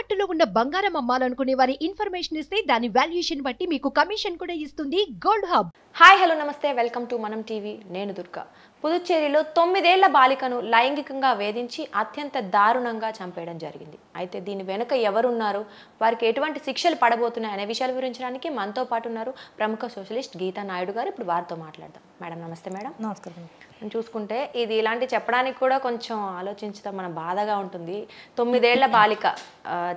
తాకట్టులో ఉన్న బంగారం అమ్మాలనుకునే వారి ఇన్ఫర్మేషన్ ఇస్తే దాని వాల్యుయేషన్ బట్టి మీకు కమిషన్ కూడా ఇస్తుంది Gold Hub hi hello namaste welcome to Manam TV నేను దుర్గా పుదుచ్చేరిలో తొమ్మిదేళ్ల బాలికను లైంగికంగా వేధించి అత్యంత దారుణంగా చంపేయడం జరిగింది అయితే దీని వెనుక ఎవరున్నారు వారికి ఎటువంటి శిక్షలు పడబోతున్నాయి అనే విషయాలు వివరించడానికి మనతో పాటు ఉన్నారు ప్రముఖ సోషలిస్ట్ గీతా నాయుడు గారు ఇప్పుడు వారితో మాట్లాడదాం మేడం నమస్తే మేడం నమస్కారం చూసుకుంటే ఇది ఇలాంటి చెప్పడానికి కూడా కొంచెం ఆలోచించడం మన బాధగా ఉంటుంది తొమ్మిదేళ్ల బాలిక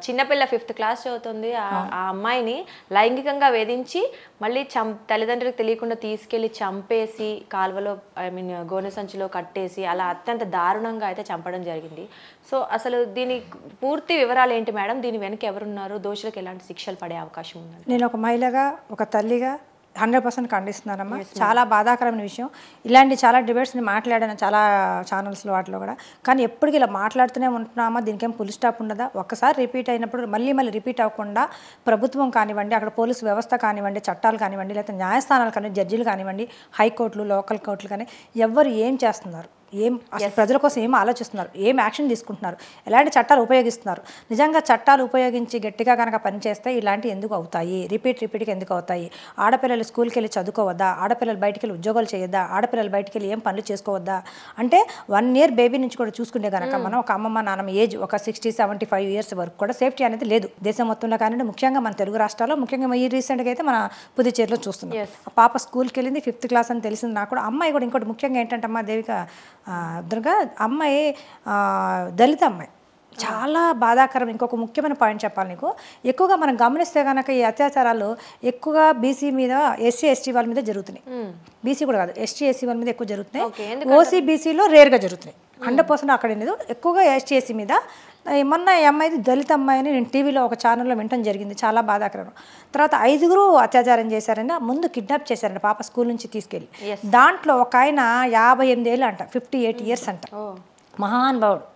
చిన్నపిల్ల ఫిఫ్త్ క్లాస్ చదువుతుంది ఆ అమ్మాయిని లైంగికంగా వేధించి మళ్ళీ చం తల్లిదండ్రులకు తెలియకుండా తీసుకెళ్ళి చంపేసి కాలువలో ఐ మీన్ గోనె సంచిలో కట్టేసి అలా అత్యంత దారుణంగా అయితే చంపడం జరిగింది సో అసలు దీని పూర్తి వివరాలు ఏంటి మేడం దీని వెనక ఎవరున్నారు దోషులకు ఎలాంటి శిక్షలు పడే అవకాశం ఉందండి నేను ఒక మహిళగా ఒక తల్లిగా హండ్రెడ్ పర్సెంట్ ఖండిస్తున్నానమ్మా చాలా బాధాకరమైన విషయం ఇలాంటి చాలా డిబేట్స్ని మాట్లాడాను చాలా ఛానల్స్లో వాటిలో కూడా కానీ ఎప్పటికీ ఇలా మాట్లాడుతూనే ఉంటున్నామా దీనికేం పులి స్టాప్ ఉండదా ఒక్కసారి రిపీట్ అయినప్పుడు మళ్ళీ మళ్ళీ రిపీట్ అవ్వకుండా ప్రభుత్వం కానివ్వండి అక్కడ పోలీసు వ్యవస్థ కానివ్వండి చట్టాలు కానివ్వండి లేకపోతే న్యాయస్థానాలు కానివ్వండి జడ్జీలు కానివ్వండి హైకోర్టులు లోకల్ కోర్టులు కానీ ఎవ్వరు ఏం చేస్తున్నారు ఏం అసలు ప్రజల కోసం ఏం ఆలోచిస్తున్నారు ఏం యాక్షన్ తీసుకుంటున్నారు ఎలాంటి చట్టాలు ఉపయోగిస్తున్నారు నిజంగా చట్టాలు ఉపయోగించి గట్టిగా కనుక పనిచేస్తే ఇలాంటివి ఎందుకు అవుతాయి రిపీట్ రిపీట్కి ఎందుకు అవుతాయి ఆడపిల్లలు స్కూల్కి వెళ్ళి చదువుకోవద్దా ఆడపిల్లలు బయటికి వెళ్ళి ఉద్యోగాలు చేయొద్దా ఆడపిల్లలు బయటికి వెళ్ళి ఏం పనులు చేసుకోవద్దా అంటే వన్ ఇయర్ బేబీ నుంచి కూడా చూసుకుంటే కనుక hmm. మనం ఒక అమ్మమ్మ నాన్నమ్మ ఏజ్ ఒక సిక్స్టీ సెవెంటీ ఫైవ్ ఇయర్స్ వరకు కూడా సేఫ్టీ అనేది లేదు దేశం మొత్తంలో కానివ్వండి ముఖ్యంగా మన తెలుగు రాష్ట్రాల్లో ముఖ్యంగా ఈ రీసెంట్గా అయితే మన పుదుచేరిలో చూస్తున్నాం పాప స్కూల్కి వెళ్ళింది ఫిఫ్త్ క్లాస్ అని తెలిసింది నాకు కూడా అమ్మాయి కూడా ఇంకోటి ముఖ్యంగా ఏంటంటే అమ్మ దేవిక దుర్గా అమ్మాయి దళిత అమ్మాయి చాలా బాధాకరం ఇంకొక ముఖ్యమైన పాయింట్ చెప్పాలి నీకు ఎక్కువగా మనం గమనిస్తే కనుక ఈ అత్యాచారాలు ఎక్కువగా బీసీ మీద ఎస్సీ ఎస్టీ వాళ్ళ మీద జరుగుతున్నాయి బీసీ కూడా కాదు ఎస్టీ ఎస్సీ వాళ్ళ మీద ఎక్కువ జరుగుతున్నాయి ఓసీ బీసీలో రేర్గా జరుగుతున్నాయి హండ్రెడ్ పర్సెంట్ అక్కడ లేదు ఎక్కువగా ఎస్టీఎస్సీ మీద మొన్న ఈ అమ్మాయిది దళిత అమ్మాయిని నేను టీవీలో ఒక ఛానల్లో వినటం జరిగింది చాలా బాధాకరం తర్వాత ఐదుగురు అత్యాచారం చేశారండి ముందు కిడ్నాప్ చేశారండి పాప స్కూల్ నుంచి తీసుకెళ్ళి దాంట్లో ఒక ఆయన యాభై ఎనిమిది ఏళ్ళు అంట ఫిఫ్టీ ఎయిట్ ఇయర్స్ అంట మహానుభావుడు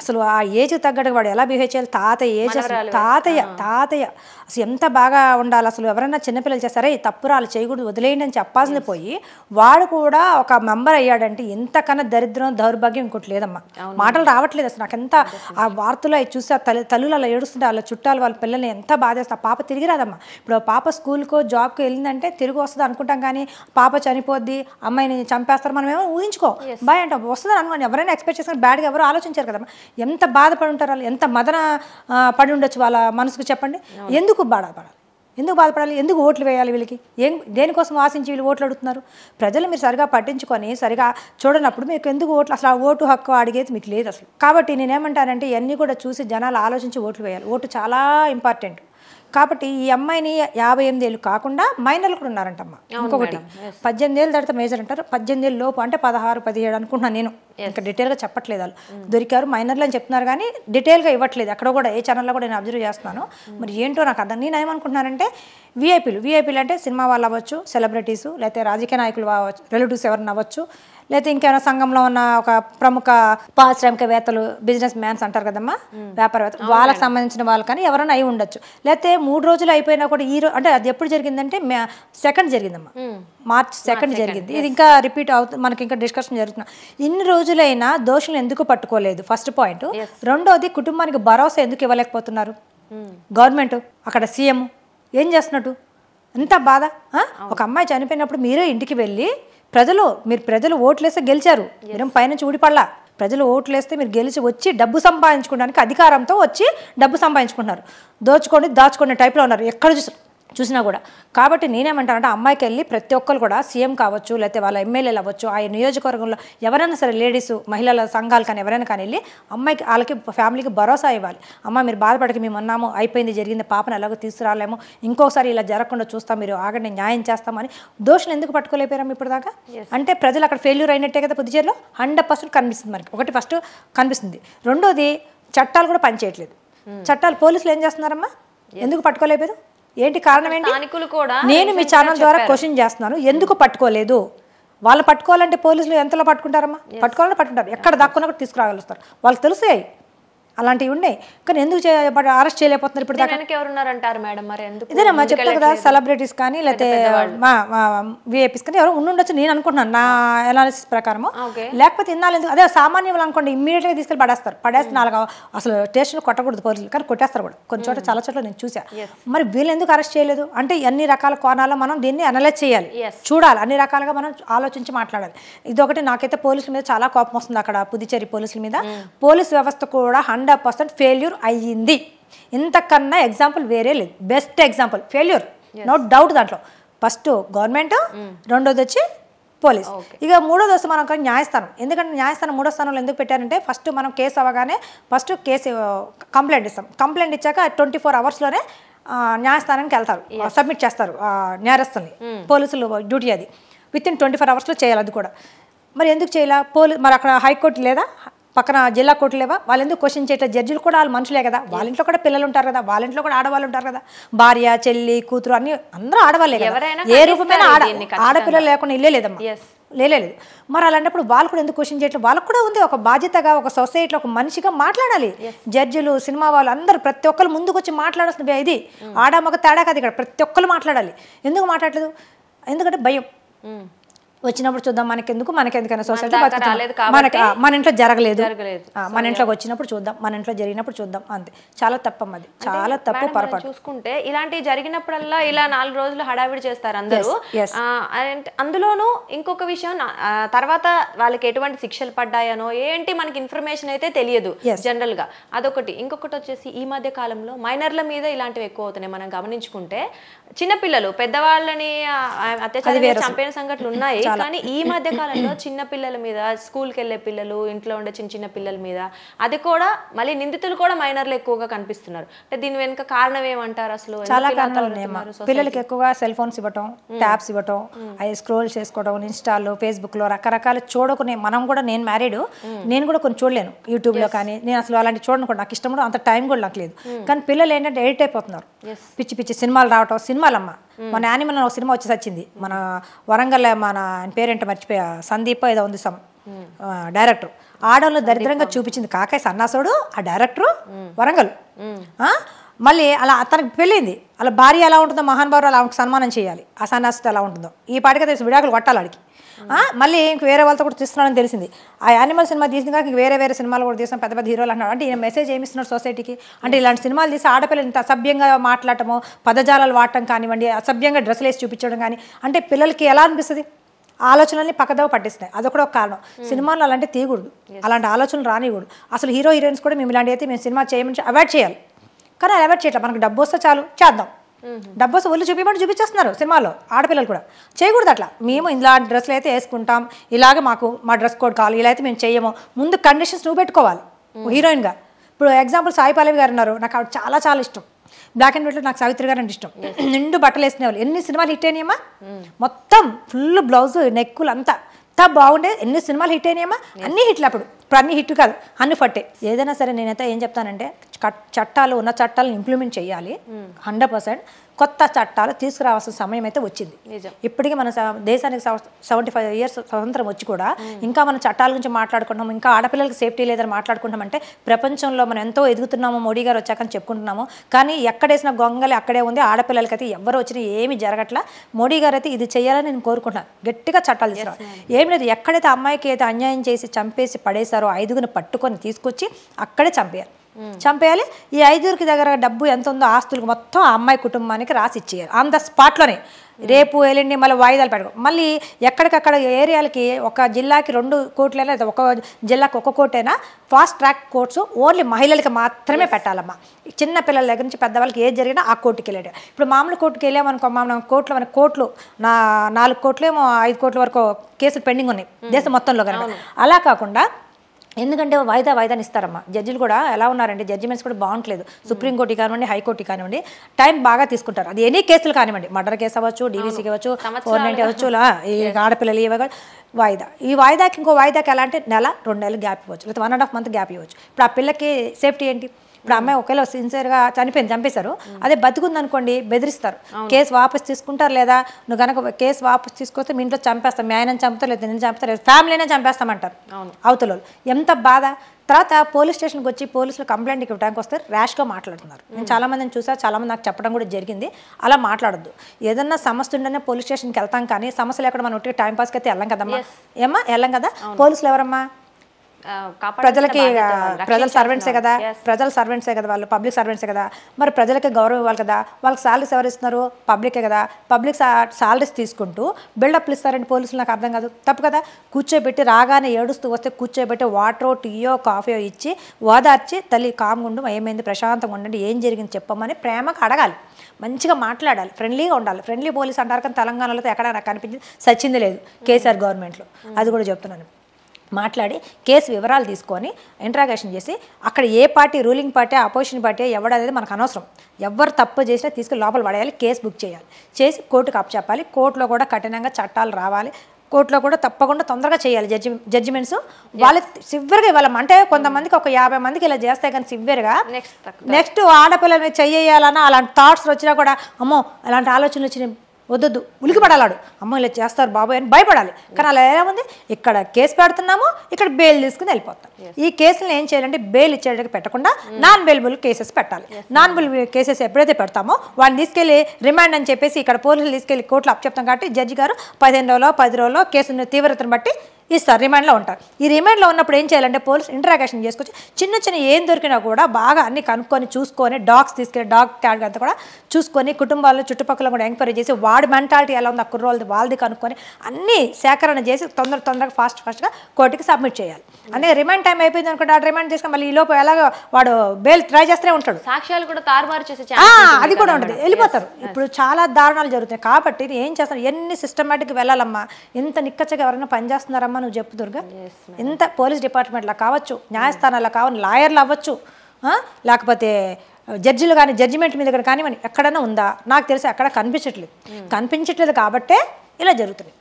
అసలు ఆ ఏజ్ తగ్గట్టు వాడు ఎలా బిహేవ్ చేయాలి తాతయ్య ఏజ్ తాతయ్య తాతయ్య అసలు ఎంత బాగా ఉండాలి అసలు ఎవరైనా చిన్నపిల్లలు చేస్తారే ఈ తప్పురాలు చేయకూడదు వదిలేయండి అని చెప్పాల్సింది పోయి వాడు కూడా ఒక మెంబర్ అయ్యాడంటే ఇంతకన్నా దరిద్రం దౌర్భాగ్యం ఇంకోటి లేదమ్మా మాటలు రావట్లేదు అసలు నాకెంత ఆ వార్తలు అవి చూసి ఆ తల్లి తల్లులు అలా ఏడుస్తుంటే వాళ్ళ చుట్టాలు వాళ్ళ పిల్లల్ని ఎంత బాధేస్తా పాప తిరిగి రాదమ్మా ఇప్పుడు పాప స్కూల్కో జాబ్కో వెళ్ళిందంటే తిరిగి వస్తుంది అనుకుంటాం కానీ పాప చనిపోద్ది అమ్మాయిని చంపేస్తారు మనం ఏమో ఊహించుకో బాయ్ అంటాం వస్తుంది అనుకోండి ఎవరైనా ఎక్స్పెక్ట్ చేసుకుని బ్యాడ్గా ఎవరు ఆలోచించారు కదమ్మా ఎంత బాధపడి ఉంటారు వాళ్ళు ఎంత మదన పడి ఉండొచ్చు వాళ్ళ మనసుకు చెప్పండి ఎందుకు బాధపడాలి ఎందుకు బాధపడాలి ఎందుకు ఓట్లు వేయాలి వీళ్ళకి ఏం దేనికోసం ఆశించి వీళ్ళు ఓట్లు అడుగుతున్నారు ప్రజలు మీరు సరిగా పట్టించుకొని సరిగా చూడనప్పుడు మీకు ఎందుకు ఓట్లు అసలు ఓటు హక్కు అడిగేది మీకు లేదు అసలు కాబట్టి నేనేమంటానంటే ఇవన్నీ కూడా చూసి జనాలు ఆలోచించి ఓట్లు వేయాలి ఓటు చాలా ఇంపార్టెంట్ కాబట్టి ఈ అమ్మాయిని యాభై ఎనిమిది ఏళ్ళు కాకుండా మైనర్లు కూడా ఉన్నారంటమ్మ ఇంకొకటి పద్దెనిమిది ఏళ్ళు దాటితే మేజర్ అంటారు పద్దెనిమిది ఏళ్ళు లోపు అంటే పదహారు పదిహేడు అనుకున్నాను నేను ఇంకా డీటెయిల్గా చెప్పట్లేదు వాళ్ళు hmm. దొరికారు మైనర్లు అని చెప్తున్నారు కానీ డీటెయిల్గా ఇవ్వట్లేదు అక్కడ కూడా ఏ ఛానల్లో కూడా నేను అబ్జర్వ్ చేస్తున్నాను hmm. మరి ఏంటో నాకు అర్థం నేను ఏమనుకుంటున్నానంటే వీఐపీలు విఐపీలు అంటే సినిమా వాళ్ళు అవ్వచ్చు సెలబ్రిటీసు లేకపోతే రాజకీయ నాయకులు రిలేటివ్స్ ఎవరిని అవ్వచ్చు లేకపోతే ఇంకేమైనా సంఘంలో ఉన్న ఒక ప్రముఖ పారిశ్రామికవేత్తలు బిజినెస్ మ్యాన్స్ అంటారు కదమ్మా వ్యాపారవేత్తలు వాళ్ళకి సంబంధించిన వాళ్ళు కానీ ఎవరైనా అయి ఉండొచ్చు లేకపోతే మూడు రోజులు అయిపోయినా కూడా ఈ రోజు అంటే అది ఎప్పుడు జరిగిందంటే సెకండ్ జరిగిందమ్మా మార్చ్ సెకండ్ జరిగింది ఇది ఇంకా రిపీట్ అవుతుంది మనకి ఇంకా డిస్కషన్ జరుగుతున్నా ఇన్ని రోజులైనా దోషులు ఎందుకు పట్టుకోలేదు ఫస్ట్ పాయింట్ రెండోది కుటుంబానికి భరోసా ఎందుకు ఇవ్వలేకపోతున్నారు గవర్నమెంట్ అక్కడ సీఎం ఏం చేస్తున్నట్టు ఎంత బాధ ఒక అమ్మాయి చనిపోయినప్పుడు మీరే ఇంటికి వెళ్ళి ప్రజలు మీరు ప్రజలు ఓట్లేస్తే గెలిచారు మీరేం పైన చూడిపడలా ప్రజలు ఓట్లేస్తే మీరు గెలిచి వచ్చి డబ్బు సంపాదించుకోవడానికి అధికారంతో వచ్చి డబ్బు సంపాదించుకుంటున్నారు దోచుకొని దాచుకునే టైప్లో ఉన్నారు ఎక్కడ చూసారు చూసినా కూడా కాబట్టి నేనేమంటానంటే అమ్మాయికి వెళ్ళి ప్రతి ఒక్కరు కూడా సీఎం కావచ్చు లేకపోతే వాళ్ళ ఎమ్మెల్యేలు అవ్వచ్చు ఆ నియోజకవర్గంలో ఎవరైనా సరే లేడీస్ మహిళల సంఘాలు కానీ ఎవరైనా కానీ వెళ్ళి అమ్మాయికి వాళ్ళకి ఫ్యామిలీకి భరోసా ఇవ్వాలి అమ్మ మీరు బాధపడక మేము అన్నాము అయిపోయింది జరిగింది పాపను ఎలాగో తీసుకురాలేము ఇంకోసారి ఇలా జరగకుండా చూస్తాం మీరు ఆగండి న్యాయం చేస్తామని దోషులు ఎందుకు ఇప్పుడు దాకా అంటే ప్రజలు అక్కడ ఫెయిల్యూర్ అయినట్టే కదా పుదుచేరిలో హండ్రెడ్ పర్సెంట్ కనిపిస్తుంది మనకి ఒకటి ఫస్ట్ కనిపిస్తుంది రెండోది చట్టాలు కూడా పనిచేయట్లేదు hmm. చట్టాలు పోలీసులు ఏం చేస్తున్నారమ్మా ఎందుకు పట్టుకోలేకపోయారు ఏంటి కారణం ఏంటి కూడా నేను మీ ఛానల్ ద్వారా క్వశ్చన్ చేస్తున్నాను ఎందుకు పట్టుకోలేదు వాళ్ళు పట్టుకోవాలంటే పోలీసులు ఎంతలో పట్టుకుంటారమ్మా పట్టుకోవాలంటే పట్టుకుంటారు ఎక్కడ దాక్కున్నా కూడా తీసుకురాగలుస్తారు వాళ్ళకి తెలుసాయి అలాంటివి ఉన్నాయి కానీ ఎందుకు అరెస్ట్ చేయలేకపోతున్నారు ఇప్పుడు ఎవరున్నారంటారు మేడం మరి ఎందుకు చెప్తా కదా సెలబ్రిటీస్ కానీ లేకపోతే మా విఐపీస్ కానీ ఎవరు ఉండొచ్చు నేను అనుకుంటున్నాను నా అనాలిసిస్ ప్రకారం లేకపోతే ఇన్నాళ్ళు ఎందుకు అదే సామాన్య అనుకోండి ఇమ్మీడియట్గా తీసుకెళ్ళి పడేస్తారు పడేస్తే నాలుగు అసలు టేస్ట్ కొట్టకూడదు పోలీసులు కానీ కొట్టేస్తారు కూడా కొన్ని చోట్ల చాలా చోట్ల నేను చూసాను మరి వీళ్ళు ఎందుకు అరెస్ట్ చేయలేదు అంటే అన్ని రకాల కోణాల్లో మనం దీన్ని అనలైజ్ చేయాలి చూడాలి అన్ని రకాలుగా మనం ఆలోచించి మాట్లాడాలి ఇదొకటి నాకైతే పోలీసుల మీద చాలా కోపం వస్తుంది అక్కడ పుదుచ్చేరి పోలీసుల మీద పోలీస్ వ్యవస్థ కూడా hundred and half percent failure అయ్యింది ఇంతకన్నా ఎగ్జాంపుల్ వేరే లేదు best example failure no doubt దాంట్లో ఫస్ట్ గవర్నమెంట్ hmm. రెండోది వచ్చి పోలీస్ ఇక మూడోది వస్తే మనం న్యాయస్థానం ఎందుకంటే న్యాయస్థానం మూడో స్థానంలో ఎందుకు పెట్టారంటే ఫస్ట్ మనం కేసు అవ్వగానే ఫస్ట్ కేసు కంప్లైంట్ ఇస్తాం కంప్లైంట్ ఇచ్చాక ట్వంటీ ఫోర్ అవర్స్లోనే న్యాయస్థానానికి వెళ్తారు సబ్మిట్ చేస్తారు నేరస్తుల్ని hmm. పోలీసులు డ్యూటీ అది విత్ ఇన్ ట్వంటీ ఫోర్ అవర్స్లో చేయాలి అది కూడా మరి ఎందుకు చేయాలి పోలీ మరి అక్కడ హైకోర్టు లేదా పక్కన జిల్లా కోర్టులు లేవా వాళ్ళు ఎందుకు క్వశ్చన్ చేయట్లేదు జడ్జిలు కూడా వాళ్ళు మనుషులే కదా వాళ్ళ ఇంట్లో కూడా పిల్లలు ఉంటారు కదా వాళ్ళ ఇంట్లో కూడా ఆడవాళ్ళు ఉంటారు కదా భార్య చెల్లి కూతురు అన్ని అందరూ ఆడవాళ్ళే ఏ రూపమైన ఆడ ఆడపిల్లలు లేకుండా ఇల్లే లేదమ్మా లేదు మరి అలాంటప్పుడు వాళ్ళు కూడా ఎందుకు క్వశ్చన్ చేయట్లేదు వాళ్ళకు కూడా ఉంది ఒక బాధ్యతగా ఒక సొసైటీలో ఒక మనిషిగా మాట్లాడాలి జడ్జిలు సినిమా వాళ్ళు అందరూ ప్రతి ఒక్కరు ముందుకు వచ్చి మాట్లాడాల్సిన ఇది hmm. ఆడ మగ తేడా కాదు ఇక్కడ ప్రతి ఒక్కరు మాట్లాడాలి ఎందుకు మాట్లాడలేదు ఎందుకంటే భయం hmm. వచ్చినప్పుడు చూద్దాం మనకెందుకు మనకెందుకైనా సొసైటీ మనకి మన ఇంట్లో జరగలేదు మన ఇంట్లోకి వచ్చినప్పుడు చూద్దాం మన ఇంట్లో జరిగినప్పుడు చూద్దాం అంతే చాలా తప్పం అది చాలా తప్పు పొరపాటు చూసుకుంటే ఇలాంటివి జరిగినప్పుడల్లా ఇలా నాలుగు రోజులు హడావిడి చేస్తారు అందరూ అందులోనూ ఇంకొక విషయం తర్వాత వాళ్ళకి ఎటువంటి శిక్షలు పడ్డాయనో ఏంటి మనకి ఇన్ఫర్మేషన్ అయితే తెలియదు జనరల్ గా అదొకటి ఇంకొకటి వచ్చేసి ఈ మధ్య కాలంలో మైనర్ల మీద ఇలాంటివి ఎక్కువ అవుతున్నాయి మనం గమనించుకుంటే చిన్నపిల్లలు పెద్దవాళ్ళని అత్యాచారం చంపిన సంఘటనలు ఉన్నాయి కానీ ఈ మధ్య కాలంలో చిన్న పిల్లల మీద స్కూల్కి వెళ్ళే పిల్లలు ఇంట్లో ఉండే చిన్న చిన్న పిల్లల మీద అది కూడా మళ్ళీ నిందితులు కూడా మైనర్లు ఎక్కువగా కనిపిస్తున్నారు అంటే దీని వెనుక కారణం ఏమంటారు అసలు చాలా కారణాలు ఉన్నాయి పిల్లలకి ఎక్కువగా సెల్ ఫోన్స్ ఇవ్వటం ట్యాబ్స్ ఇవ్వటం అవి స్క్రోల్ చేసుకోవడం ఫేస్బుక్ ఫేస్బుక్లో రకరకాలు చూడకునే మనం కూడా నేను మ్యారీడ్ నేను కూడా కొన్ని చూడలేను యూట్యూబ్లో కానీ నేను అసలు అలాంటి చూడను కూడా నాకు ఇష్టం కూడా అంత టైం కూడా నాకు లేదు కానీ పిల్లలు ఏంటంటే ఎడిట్ అయిపోతున్నారు పిచ్చి పిచ్చి సినిమాలు రావటం సినిమాలమ్మ మన యానిమల్ ఒక సినిమా వచ్చి వచ్చింది మన వరంగల్ మన ఆయన పేరెంట్ మర్చిపోయా సందీప్ ఏదో ఉంది సమ్ డైరెక్టర్ ఆడవాళ్ళు దరిద్రంగా చూపించింది కాకాయ సన్నాసుడు ఆ డైరెక్టరు వరంగల్ మళ్ళీ అలా అతనికి పెళ్ళింది అలా భార్య ఎలా ఉంటుందో మహానుభావులు అలా సన్మానం చేయాలి ఆ సన్యాసితో ఎలా ఉంటుందో ఈ పాటికి తెలిసి విడాకులు కొట్టాలి ఆడికి మళ్ళీ ఇంక వేరే వాళ్ళతో కూడా తీస్తున్నాడని తెలిసింది ఆ యానిమల్ సినిమా తీసిన కాక వేరే వేరే సినిమాలు కూడా తీసాం పెద్ద పెద్ద హీరోలు అంటున్నాడు అంటే ఈయన మెసేజ్ ఏమి ఇస్తున్నాడు సొసైటీకి అంటే ఇలాంటి సినిమాలు తీసి ఆడపిల్లలు ఇంత అసభ్యంగా మాట్లాడటము పదజాలాలు వాడటం కానివ్వండి అసభ్యంగా డ్రెస్సులు వేసి చూపించడం కానీ అంటే పిల్లలకి ఎలా అనిపిస్తుంది ఆలోచనల్ని పక్కదవ పట్టిస్తున్నాయి అదొకటి ఒక కారణం hmm. సినిమాలో అలాంటివి తీయకూడదు అలాంటి ఆలోచనలు రానివ్వడు అసలు హీరో హీరోయిన్స్ కూడా మేము ఇలాంటి అయితే మేము సినిమా చేయమని అవాయిడ్ చేయాలి కానీ అది అవాయిడ్ చేయట్లేదు మనకు డబ్బు వస్తే చాలు చేద్దాం డబ్బు వస్తే ఒళ్ళు చూపించమంటే చూపించేస్తున్నారు సినిమాలో ఆడపిల్లలు కూడా చేయకూడదు అట్లా మేము ఇలా డ్రెస్సులు అయితే వేసుకుంటాం ఇలాగే మాకు మా డ్రెస్ కోడ్ కావాలి ఇలా అయితే మేము చేయము ముందు కండిషన్స్ నువ్వు పెట్టుకోవాలి హీరోయిన్గా ఇప్పుడు ఎగ్జాంపుల్ సాయి పాలవి గారు ఉన్నారు నాకు ఆవిడ చాలా చాలా ఇష్టం బ్లాక్ అండ్ వైట్లో నాకు సావిత్రి గారు అంటే ఇష్టం నిండు బట్టలు వేసుకునేవాళ్ళు ఎన్ని సినిమాలు హిట్ అయినాయమ్మా మొత్తం ఫుల్ బ్లౌజ్ నెక్కులు అంతా అంతా బాగుండే ఎన్ని సినిమాలు హిట్ అయినాయమ్మా అన్ని హిట్లు అప్పుడు ఇప్పుడు అన్ని హిట్ కాదు అన్ని ఫట్టే ఏదైనా సరే నేనైతే ఏం చెప్తానంటే చట్టాలు ఉన్న చట్టాలను ఇంప్లిమెంట్ చేయాలి హండ్రెడ్ hmm. పర్సెంట్ కొత్త చట్టాలు తీసుకురావాల్సిన సమయం అయితే వచ్చింది ఇప్పటికీ మన దేశానికి సెవెంటీ ఫైవ్ ఇయర్స్ స్వతంత్రం వచ్చి కూడా ఇంకా మన చట్టాల గురించి మాట్లాడుకుంటున్నాము ఇంకా ఆడపిల్లలకి సేఫ్టీ లేదని మాట్లాడుకుంటామంటే ప్రపంచంలో మనం ఎంతో ఎదుగుతున్నాము మోడీ గారు వచ్చాకని చెప్పుకుంటున్నాము కానీ ఎక్కడేసిన గొంగలి అక్కడే ఉంది ఆడపిల్లలకి అయితే ఎవరు వచ్చినా ఏమి జరగట్లా మోడీ గారు అయితే ఇది చేయాలని నేను కోరుకుంటున్నాను గట్టిగా చట్టాలు తీసుకురా ఏం లేదు ఎక్కడైతే అమ్మాయికి అయితే అన్యాయం చేసి చంపేసి పడేశారో ఐదుగురిని పట్టుకొని తీసుకొచ్చి అక్కడే చంపేయాలి Hmm. చంపేయాలి ఈ ఐదుగురికి దగ్గర డబ్బు ఎంత ఉందో ఆస్తులకు మొత్తం ఆ అమ్మాయి కుటుంబానికి రాసి ఇచ్చేయాలి ఆన్ ద స్పాట్లోనే రేపు ఎల్లుండి మళ్ళీ వాయిదాలు పెడకం మళ్ళీ ఎక్కడికక్కడ ఏరియాలకి ఒక జిల్లాకి రెండు కోట్లైనా లేదా ఒక జిల్లాకి ఒక కోటైనా ఫాస్ట్ ట్రాక్ కోర్ట్స్ ఓన్లీ మహిళలకి మాత్రమే పెట్టాలమ్మా చిన్న పిల్లల దగ్గర నుంచి పెద్దవాళ్ళకి ఏది జరిగినా ఆ కోర్టుకి వెళ్ళాడు ఇప్పుడు మామూలు కోర్టుకి వెళ్ళామనుకో మామూలు కోర్టులో మన కోట్లు నా నాలుగు కోట్లు ఏమో ఐదు కోట్ల వరకు కేసులు పెండింగ్ ఉన్నాయి hmm. దేశం మొత్తంలో కనుక అలా కాకుండా ఎందుకంటే వాయిదా వాయిదాని ఇస్తారమ్మా జడ్జిలు కూడా ఎలా ఉన్నారండి జడ్జిమెంట్స్ కూడా బాగుంటలేదు సుప్రీంకోర్టు కానివ్వండి హైకోర్టు కానివ్వండి టైం బాగా తీసుకుంటారు అది ఎనీ కేసులు కానివ్వండి మర్డర్ కేసు అవ్వచ్చు డీవీసీకి అవ్వచ్చు ఫోర్ నైన్టీ అవ్వచ్చు ఈ ఆడపిల్లలు ఇవ్వ వాయిదా ఈ వాయిదాకి ఇంకో వాయిదాకి ఎలా అంటే నెల రెండు నెలలు గ్యాప్ ఇవ్వచ్చు లేకపోతే one and half month gap ఇవ్వచ్చు ఇప్పుడు ఆ పిల్లకి సేఫ్టీ ఏంటి ఇప్పుడు అమ్మాయి ఒకవేళ సిన్సియర్గా చనిపోయింది చంపేశారు అదే బతుకుందనుకోండి బెదిరిస్తారు కేసు వాపస్ తీసుకుంటారు లేదా నువ్వు కనుక కేసు వాపస్ తీసుకొస్తే మీ ఇంట్లో చంపేస్తాం మీ ఆయన చంపుతారు లేదా నేను చంపుతారు లేదు ఫ్యామిలీనే చంపేస్తామంటారు అవతల ఎంత బాధ తర్వాత పోలీస్ స్టేషన్కి వచ్చి పోలీసులు కంప్లైంట్ ఇవ్వడానికి వస్తే ర్యాష్గా మాట్లాడుతున్నారు నేను చాలామందిని చూసా చాలామంది నాకు చెప్పడం కూడా జరిగింది అలా మాట్లాడద్దు ఏదన్నా సమస్య ఉండనే పోలీస్ స్టేషన్కి వెళ్తాం కానీ సమస్యలు ఎక్కడ మనం ఒకటి పాస్కి అయితే వెళ్ళాం కదమ్మా ఏమ్మా వెళ్ళాం కదా పోలీసులు ఎవరమ్మా ప్రజలకి ప్రజల సర్వెంట్సే కదా ప్రజల సర్వెంట్సే కదా వాళ్ళు పబ్లిక్ సర్వెంట్సే కదా మరి ప్రజలకి గౌరవం ఇవ్వాలి కదా వాళ్ళకి సాలరీస్ ఎవరు ఇస్తున్నారు పబ్లికే కదా పబ్లిక్ సాలరీస్ తీసుకుంటూ బిల్డప్లు ఇస్తారండి పోలీసులు నాకు అర్థం కాదు తప్పు కదా కూర్చోబెట్టి రాగానే ఏడుస్తూ వస్తే కూర్చోబెట్టి వాటరో టీయో కాఫీయో ఇచ్చి ఓదార్చి తల్లి కామ్గుండు ఏమైంది ప్రశాంతంగా ఉండండి ఏం జరిగింది చెప్పమని ప్రేమకు అడగాలి మంచిగా మాట్లాడాలి ఫ్రెండ్లీగా ఉండాలి ఫ్రెండ్లీ పోలీస్ అంటారు కానీ తెలంగాణలో ఎక్కడ నాకు కనిపించింది సచ్చింది లేదు కేసీఆర్ గవర్నమెంట్లో అది కూడా చెప్తున్నాను మాట్లాడి కేసు వివరాలు తీసుకొని ఇంట్రాగేషన్ చేసి అక్కడ ఏ party ruling party opposition party ఎవడనేది మనకు అనవసరం ఎవరు తప్పు చేసినా తీసుకుని లోపల పడేయాలి కేసు బుక్ చేయాలి చేసి కోర్టుకు అప్పచెప్పాలి కోర్టులో కూడా కఠినంగా చట్టాలు రావాలి కోర్టులో కూడా తప్పకుండా తొందరగా చేయాలి జడ్జి జడ్జిమెంట్స్ వాళ్ళ సివ్వర్గా ఇవ్వాలి అంటే కొంతమందికి ఒక యాభై మందికి ఇలా చేస్తే కానీ సివ్వర్గా నెక్స్ట్ నెక్స్ట్ ఆడపిల్లని చెయ్యాలన్నా అలాంటి థాట్స్ వచ్చినా కూడా అమ్మో అలాంటి ఆలోచనలు వచ్చినాయి వద్దొద్దు ఉలికిపడాలాడు అమ్మ ఇలా చేస్తారు బాబాయ్ అని భయపడాలి కానీ అలా ఎలా ఉంది ఇక్కడ కేసు పెడుతున్నాము ఇక్కడ బెయిల్ తీసుకుని వెళ్ళిపోతాం ఈ కేసులను ఏం చేయాలంటే బెయిల్ ఇచ్చేటట్టు పెట్టకుండా నాన్ బెయిల్బుల్ కేసెస్ పెట్టాలి నాన్ బెయిలబుల్ కేసెస్ ఎప్పుడైతే పెడతామో వాడిని తీసుకెళ్ళి రిమాండ్ అని చెప్పేసి ఇక్కడ పోలీసులు తీసుకెళ్ళి కోర్టులో అప్ చెప్తాం కాబట్టి జడ్జి గారు పదిహేను రోజుల్లో పది రోజుల్లో కేసు తీవ్రతను బట్టి ఇస్తారు రిమాండ్లో ఉంటారు ఈ రిమాండ్లో ఉన్నప్పుడు ఏం చేయాలంటే పోలీసులు ఇంటరాక్షన్ చేసుకొచ్చి చిన్న చిన్న ఏం దొరికినా కూడా బాగా అన్ని కనుక్కొని చూసుకొని డాగ్స్ తీసుకెళ్ళి డాగ్ క్యాడ్ అంతా కూడా చూసుకొని కుటుంబాల్లో చుట్టుపక్కల కూడా ఎంక్వైరీ చేసి వాడి మెంటాలిటీ ఎలా ఉంది ఆ కుర్రోళ్ళది వాళ్ళది కనుక్కొని అన్ని సేకరణ చేసి తొందర తొందరగా ఫాస్ట్ ఫాస్ట్గా కోర్టుకి సబ్మిట్ చేయాలి అంటే రిమాండ్ టైం అయిపోయింది అనుకుంటే ఆ రిమాండ్ చేసుకుని మళ్ళీ ఈ లోపు ఎలాగో వాడు బెయిల్ ట్రై చేస్తూనే ఉంటాడు సాక్ష్యాలు కూడా తారుమారు చేసే అది కూడా ఉంటుంది వెళ్ళిపోతారు ఇప్పుడు చాలా దారుణాలు జరుగుతాయి కాబట్టి ఇది ఏం చేస్తారు ఎన్ని సిస్టమేటిక్ వెళ్ళాలమ్మా ఎంత నిక్కచ్చగా ఎవరైనా పనిచేస్తున్నారమ్మా నువ్వు చెప్పు దుర్గా ఎంత పోలీస్ డిపార్ట్మెంట్లో కావచ్చు న్యాయస్థానాల్లో కావచ్చు లాయర్లు అవ్వచ్చు లేకపోతే జడ్జిలు కానీ జడ్జిమెంట్ మీద కానీ కానీ ఎక్కడైనా ఉందా నాకు తెలిసి అక్కడ కనిపించట్లేదు hmm. కనిపించట్లేదు కాబట్టే ఇలా జరుగుతుంది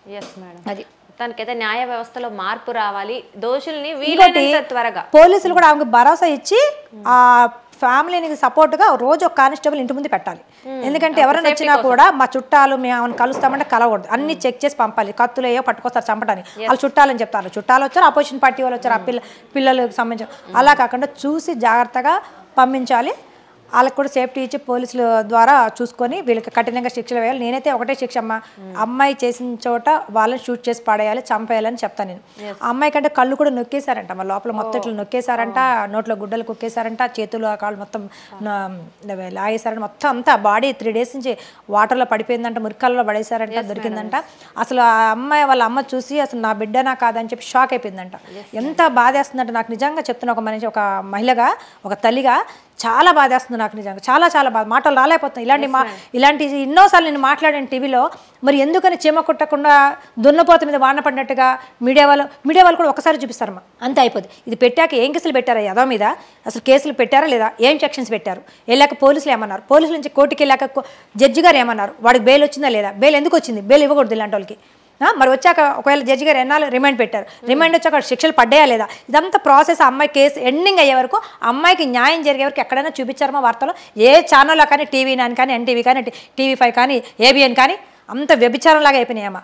అది తనకైతే న్యాయ వ్యవస్థలో మార్పు రావాలి దోషుల్ని వీలైనంత త్వరగా పోలీసులు కూడా ఆమెకు భరోసా ఇచ్చి hmm. ఆ ఫ్యామిలీకి సపోర్ట్గా రోజు ఒక కానిస్టేబుల్ ఇంటి ముందు పెట్టాలి ఎందుకంటే ఎవరైనా వచ్చినా కూడా మా చుట్టాలు మేము కలుస్తామంటే కలవకూడదు అన్ని చెక్ చేసి పంపాలి కత్తులు ఏయో పట్టుకొస్తారు చంపడానికి వాళ్ళు చుట్టాలని చెప్తారు చుట్టాలు వచ్చారు అపోజిషన్ పార్టీ వాళ్ళు వచ్చారు ఆ పిల్ల పిల్లలకు సంబంధించిన అలా కాకుండా చూసి జాగ్రత్తగా పంపించాలి వాళ్ళకి కూడా సేఫ్టీ ఇచ్చి పోలీసుల ద్వారా చూసుకొని వీళ్ళకి కఠినంగా శిక్షలు వేయాలి నేనైతే ఒకటే శిక్ష అమ్మ అమ్మాయి చేసిన చోట వాళ్ళని షూట్ చేసి పాడేయాలి చంపేయాలని చెప్తాను నేను అమ్మాయి కంటే కళ్ళు కూడా నొక్కేశారంట మా లోపల మొత్తం ఇట్లా నొక్కేశారంట నోట్లో గుడ్డలు కుక్కేశారంట చేతులు ఆ కాళ్ళు మొత్తం లాగేశారంట మొత్తం అంతా బాడీ త్రీ డేస్ నుంచి వాటర్లో పడిపోయిందంట మురికాల్లో పడేశారంట దొరికిందంట అసలు ఆ అమ్మాయి వాళ్ళ అమ్మ చూసి అసలు నా బిడ్డనా కాదని చెప్పి షాక్ అయిపోయిందంట ఎంత బాధేస్తుందంటే నాకు నిజంగా చెప్తున్నా ఒక మనిషి ఒక మహిళగా ఒక తల్లిగా చాలా బాధేస్తుంది నాకు నిజంగా చాలా చాలా బాధ మాటలు రాలేకపోతున్నాయి ఇలాంటి మా ఇలాంటి ఎన్నోసార్లు నేను మాట్లాడాను టీవీలో మరి ఎందుకని చీమ కుట్టకుండా దున్నపోత మీద వాన పడినట్టుగా మీడియా వాళ్ళు మీడియా వాళ్ళు కూడా ఒకసారి చూపిస్తారమ్మా అంతే అయిపోద్ది ఇది పెట్టాక ఏం కేసులు పెట్టారా యదో మీద అసలు కేసులు పెట్టారా లేదా ఏం సెక్షన్స్ పెట్టారు వెళ్ళాక పోలీసులు ఏమన్నారు పోలీసుల నుంచి కోర్టుకి వెళ్ళాక జడ్జి గారు ఏమన్నారు వాడికి బెయిల్ వచ్చిందా లేదా బెయిల్ ఎందుకు వచ్చింది బెయిల్ ఇవ్వకూడదు ఇలాంటి వాళ్ళకి మరి వచ్చాక ఒకవేళ జడ్జి గారు ఎన్నాలు రిమాండ్ పెట్టారు రిమాండ్ వచ్చాక శిక్షలు పడ్డాయా లేదా ఇదంతా ప్రాసెస్ అమ్మాయి కేసు ఎండింగ్ అయ్యే వరకు అమ్మాయికి న్యాయం జరిగే వరకు ఎక్కడైనా చూపించారమో వార్తలు ఏ ఛానల్లో కానీ టీవీ నైన్ కానీ ఎన్టీవీ కానీ టీవీ ఫైవ్ కానీ ఏబిఎన్ కానీ అంత వ్యభిచారంలాగా అయిపోయినాయమ్మా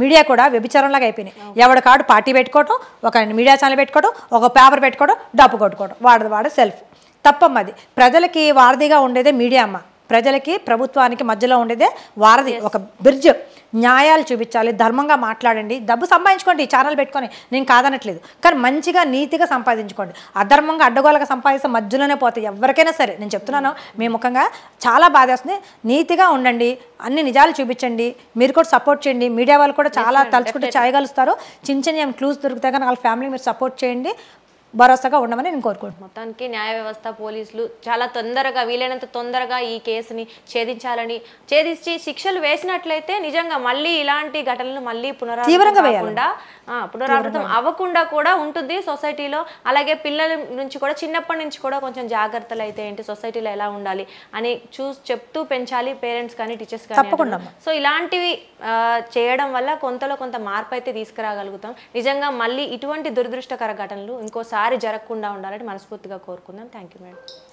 మీడియా కూడా వ్యభిచారంలాగా అయిపోయినాయి ఎవడ కాడు పార్టీ పెట్టుకోవటం ఒక మీడియా ఛానల్ పెట్టుకోవడం ఒక పేపర్ పెట్టుకోవడం డబ్బు కొట్టుకోవడం వాడది వాడ సెల్ఫ్ తప్పమ్మది ప్రజలకి వారధిగా ఉండేదే మీడియా అమ్మ ప్రజలకి ప్రభుత్వానికి మధ్యలో ఉండేదే వారధి ఒక బ్రిడ్జ్ న్యాయాలు చూపించాలి ధర్మంగా మాట్లాడండి డబ్బు సంపాదించుకోండి ఈ ఛానల్ పెట్టుకొని నేను కాదనట్లేదు కానీ మంచిగా నీతిగా సంపాదించుకోండి అధర్మంగా అడ్డగోలగా సంపాదిస్తే మధ్యలోనే పోతాయి ఎవరికైనా సరే నేను చెప్తున్నాను మీ ముఖంగా చాలా బాధేస్తుంది నీతిగా ఉండండి అన్ని నిజాలు చూపించండి మీరు కూడా సపోర్ట్ చేయండి మీడియా వాళ్ళు కూడా చాలా తలుచుకుంటే చేయగలుస్తారు చిన్న చిన్న క్లూస్ దొరుకుతాయి కానీ వాళ్ళ ఫ్యామిలీ మీరు సపోర్ట్ చేయండి భరోసాగా ఉండమని నేను కోరుకుంటున్నాను మొత్తానికి న్యాయ వ్యవస్థ పోలీసులు చాలా తొందరగా వీలైనంత తొందరగా ఈ కేసుని ఛేదించాలని ఛేదించి శిక్షలు వేసినట్లయితే నిజంగా మళ్ళీ ఇలాంటి ఘటనలు మళ్ళీ పునరావృతంగా పునరావృతం అవ్వకుండా కూడా ఉంటుంది సొసైటీలో అలాగే పిల్లల నుంచి కూడా చిన్నప్పటి నుంచి కూడా కొంచెం జాగ్రత్తలు అయితే ఏంటి సొసైటీలో ఎలా ఉండాలి అని చూసి చెప్తూ పెంచాలి పేరెంట్స్ కానీ టీచర్స్ కానీ సో ఇలాంటివి చేయడం వల్ల కొంతలో కొంత మార్పు అయితే తీసుకురాగలుగుతాం నిజంగా మళ్ళీ ఇటువంటి దురదృష్టకర ఘటనలు ఇంకోసారి దారి జరగకుండా ఉండాలని మనస్ఫూర్తిగా కోరుకుందాం థ్యాంక్ యూ మేడం